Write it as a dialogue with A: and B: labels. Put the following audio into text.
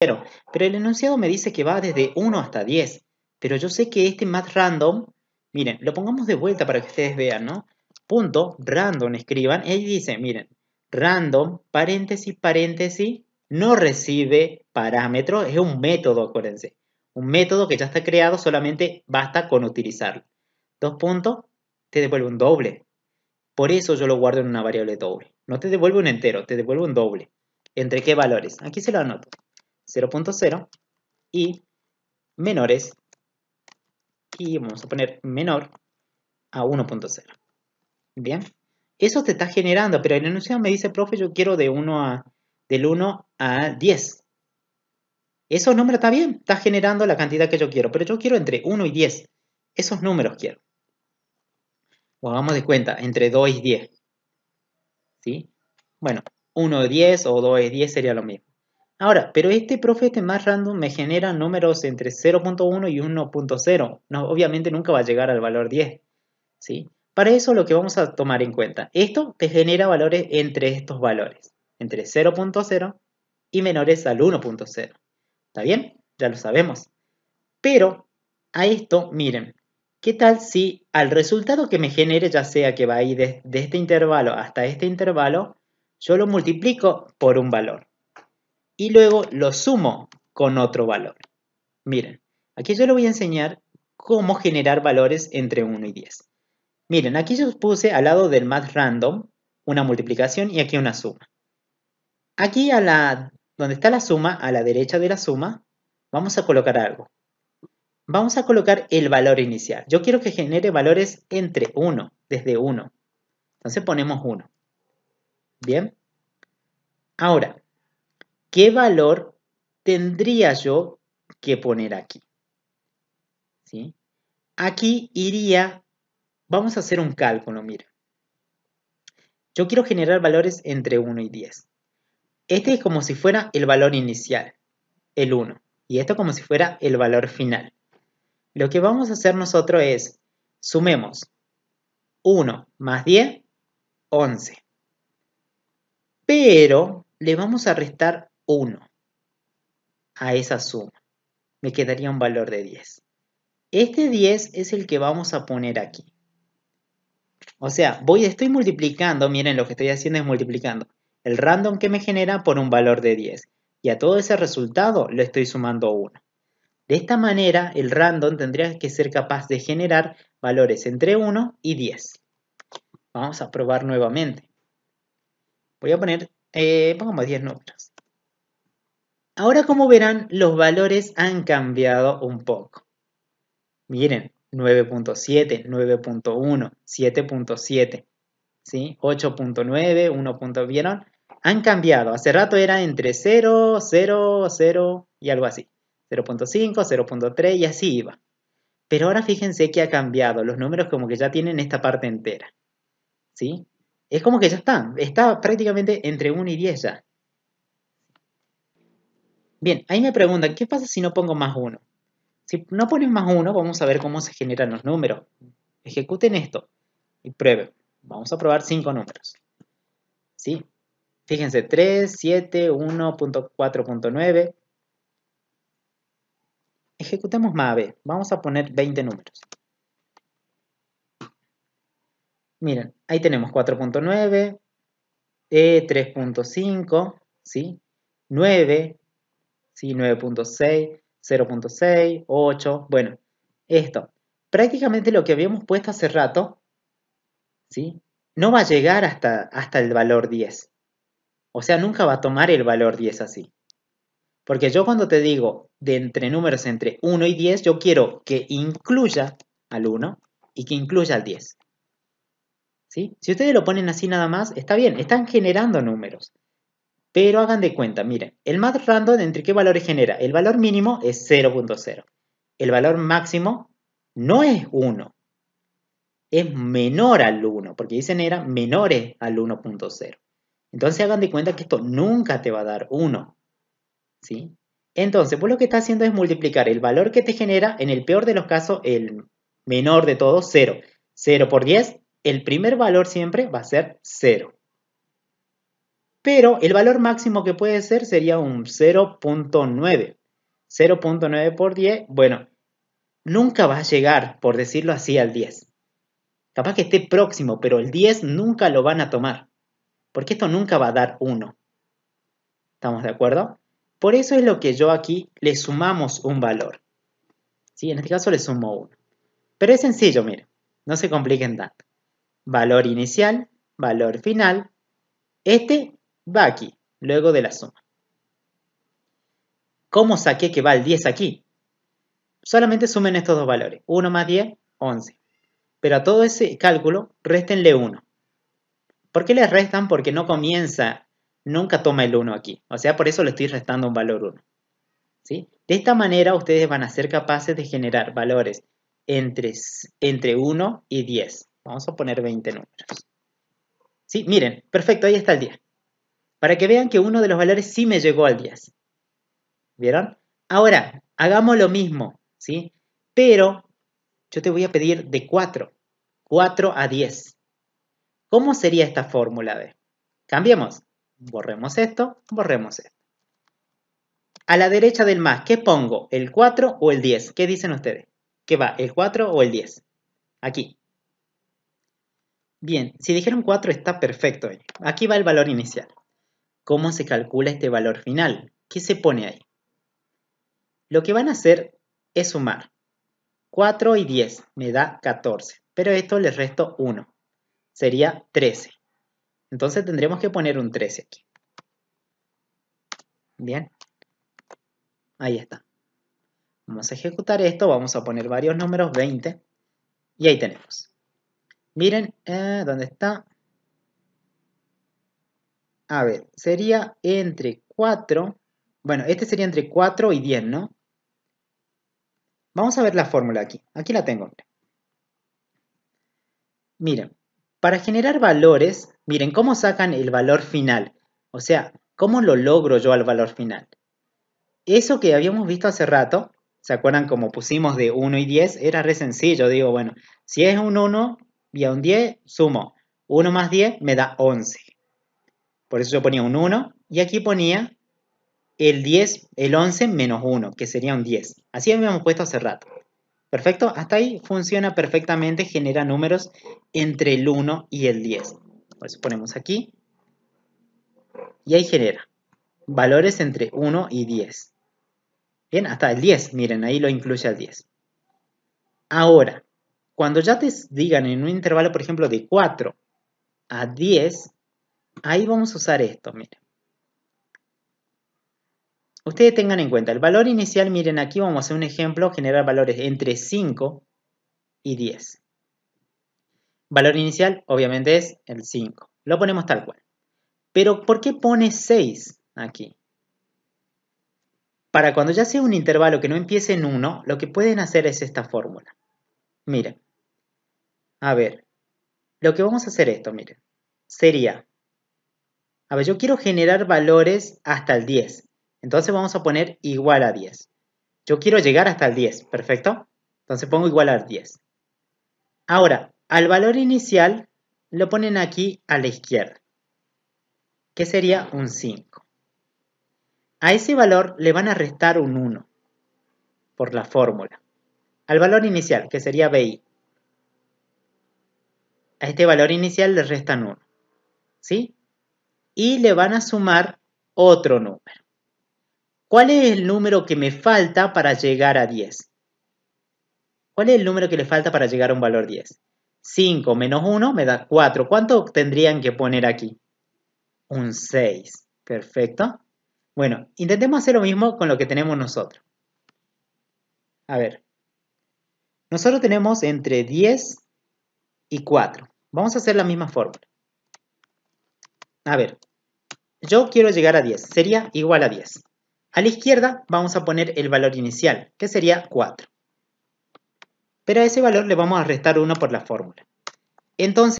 A: Pero, el enunciado me dice que va desde 1 hasta 10. Pero yo sé que este más random, miren, lo pongamos de vuelta para que ustedes vean, ¿no? Punto, random, escriban. Y dice, miren, random, paréntesis, paréntesis, no recibe parámetros. Es un método, acuérdense. Un método que ya está creado, solamente basta con utilizarlo. Dos puntos, te devuelve un doble. Por eso yo lo guardo en una variable doble. No te devuelve un entero, te devuelve un doble. ¿Entre qué valores? Aquí se lo anoto. 0.0 y menores y vamos a poner menor a 1.0. Bien, eso te está generando, pero el enunciado me dice, profe, yo quiero de 1 a, del 1 a 10. Esos números está bien, está generando la cantidad que yo quiero, pero yo quiero entre 1 y 10. Esos números quiero. O hagamos de cuenta, entre 2 y 10. ¿Sí? Bueno, 1 y 10 o 2 y 10 sería lo mismo. Ahora, pero este profete este más random me genera números entre 0.1 y 1.0. No, obviamente nunca va a llegar al valor 10. ¿sí? Para eso lo que vamos a tomar en cuenta, esto te genera valores entre estos valores, entre 0.0 y menores al 1.0. ¿Está bien? Ya lo sabemos. Pero a esto, miren, ¿qué tal si al resultado que me genere, ya sea que va a ir de este intervalo hasta este intervalo, yo lo multiplico por un valor? y luego lo sumo con otro valor. Miren, aquí yo le voy a enseñar cómo generar valores entre 1 y 10. Miren, aquí yo puse al lado del más random una multiplicación y aquí una suma. Aquí a la, donde está la suma, a la derecha de la suma, vamos a colocar algo. Vamos a colocar el valor inicial. Yo quiero que genere valores entre 1, desde 1. Entonces ponemos 1. Bien. Ahora, ¿qué valor tendría yo que poner aquí? ¿Sí? Aquí iría, vamos a hacer un cálculo, mira. Yo quiero generar valores entre 1 y 10. Este es como si fuera el valor inicial, el 1. Y esto como si fuera el valor final. Lo que vamos a hacer nosotros es, sumemos 1 más 10, 11. Pero le vamos a restar 1 a esa suma. Me quedaría un valor de 10. Este 10 es el que vamos a poner aquí. O sea, voy, estoy multiplicando, miren lo que estoy haciendo es multiplicando el random que me genera por un valor de 10. Y a todo ese resultado lo estoy sumando 1. De esta manera, el random tendría que ser capaz de generar valores entre 1 y 10. Vamos a probar nuevamente. Voy a poner, eh, pongamos 10 números. Ahora, como verán, los valores han cambiado un poco. Miren, 9.7, 9.1, 7.7, ¿sí? 8.9, 1. ¿Vieron? Han cambiado. Hace rato era entre 0, 0, 0 y algo así. 0.5, 0.3 y así iba. Pero ahora fíjense que ha cambiado. Los números como que ya tienen esta parte entera. ¿Sí? Es como que ya están. Está prácticamente entre 1 y 10 ya. Bien, ahí me preguntan, ¿qué pasa si no pongo más 1? Si no pones más 1, vamos a ver cómo se generan los números. Ejecuten esto y prueben. Vamos a probar 5 números. ¿Sí? Fíjense, 3, 7, 1.4.9. Ejecutemos más B. Vamos a poner 20 números. Miren, ahí tenemos 4.9, e 3.5, ¿sí? 9, 9.6, 0.6, 8, bueno, esto. Prácticamente lo que habíamos puesto hace rato, No va a llegar hasta, hasta el valor 10. O sea, nunca va a tomar el valor 10 así. Porque yo cuando te digo de entre números entre 1 y 10, yo quiero que incluya al 1 y que incluya al 10. ¿Sí? Si ustedes lo ponen así nada más, está bien, están generando números. Pero hagan de cuenta, miren, el más random entre qué valores genera. El valor mínimo es 0.0. El valor máximo no es 1. Es menor al 1, porque dicen era menores al 1.0. Entonces hagan de cuenta que esto nunca te va a dar 1. ¿Sí? Entonces, pues lo que está haciendo es multiplicar el valor que te genera, en el peor de los casos, el menor de todos, 0. 0 por 10, el primer valor siempre va a ser 0 pero el valor máximo que puede ser sería un 0.9. 0.9 por 10, bueno, nunca va a llegar, por decirlo así, al 10. Capaz que esté próximo, pero el 10 nunca lo van a tomar, porque esto nunca va a dar 1. ¿Estamos de acuerdo? Por eso es lo que yo aquí le sumamos un valor. ¿Sí? En este caso le sumo 1. Pero es sencillo, miren, no se compliquen tanto. Valor inicial, valor final. Este va aquí, luego de la suma. ¿Cómo saqué que va el 10 aquí? Solamente sumen estos dos valores, 1 más 10, 11. Pero a todo ese cálculo, réstenle 1. ¿Por qué le restan? Porque no comienza, nunca toma el 1 aquí. O sea, por eso le estoy restando un valor 1. De esta manera, ustedes van a ser capaces de generar valores entre, entre 1 y 10. Vamos a poner 20 números. Sí, miren, perfecto, ahí está el 10 para que vean que uno de los valores sí me llegó al 10. ¿Vieron? Ahora, hagamos lo mismo, ¿sí? Pero yo te voy a pedir de 4, 4 a 10. ¿Cómo sería esta fórmula de? Cambiemos. Borremos esto, borremos esto. A la derecha del más, ¿qué pongo? ¿El 4 o el 10? ¿Qué dicen ustedes? ¿Qué va? ¿El 4 o el 10? Aquí. Bien, si dijeron 4 está perfecto. Aquí va el valor inicial cómo se calcula este valor final. ¿Qué se pone ahí? Lo que van a hacer es sumar. 4 y 10 me da 14, pero esto les resto 1. Sería 13. Entonces tendremos que poner un 13 aquí. Bien. Ahí está. Vamos a ejecutar esto, vamos a poner varios números, 20. Y ahí tenemos. Miren, eh, ¿dónde está? A ver, sería entre 4, bueno, este sería entre 4 y 10, ¿no? Vamos a ver la fórmula aquí. Aquí la tengo. Miren, para generar valores, miren cómo sacan el valor final. O sea, ¿cómo lo logro yo al valor final? Eso que habíamos visto hace rato, ¿se acuerdan cómo pusimos de 1 y 10? Era re sencillo. Digo, bueno, si es un 1 y a un 10, sumo. 1 más 10 me da 11. Por eso yo ponía un 1 y aquí ponía el 10, el 11 menos 1, que sería un 10. Así habíamos puesto hace rato. ¿Perfecto? Hasta ahí funciona perfectamente, genera números entre el 1 y el 10. Por eso ponemos aquí. Y ahí genera valores entre 1 y 10. Bien, hasta el 10, miren, ahí lo incluye al 10. Ahora, cuando ya te digan en un intervalo, por ejemplo, de 4 a 10, Ahí vamos a usar esto, miren. Ustedes tengan en cuenta, el valor inicial, miren aquí, vamos a hacer un ejemplo, generar valores entre 5 y 10. Valor inicial, obviamente, es el 5. Lo ponemos tal cual. Pero, ¿por qué pone 6 aquí? Para cuando ya sea un intervalo que no empiece en 1, lo que pueden hacer es esta fórmula. Miren. A ver. Lo que vamos a hacer esto, miren. Sería a ver, yo quiero generar valores hasta el 10. Entonces vamos a poner igual a 10. Yo quiero llegar hasta el 10, ¿perfecto? Entonces pongo igual a 10. Ahora, al valor inicial lo ponen aquí a la izquierda, que sería un 5. A ese valor le van a restar un 1 por la fórmula. Al valor inicial, que sería BI. A este valor inicial le restan 1. ¿Sí? y le van a sumar otro número. ¿Cuál es el número que me falta para llegar a 10? ¿Cuál es el número que le falta para llegar a un valor 10? 5 menos 1 me da 4. ¿Cuánto tendrían que poner aquí? Un 6. Perfecto. Bueno, intentemos hacer lo mismo con lo que tenemos nosotros. A ver. Nosotros tenemos entre 10 y 4. Vamos a hacer la misma fórmula. A ver, yo quiero llegar a 10, sería igual a 10. A la izquierda vamos a poner el valor inicial, que sería 4. Pero a ese valor le vamos a restar 1 por la fórmula. Entonces,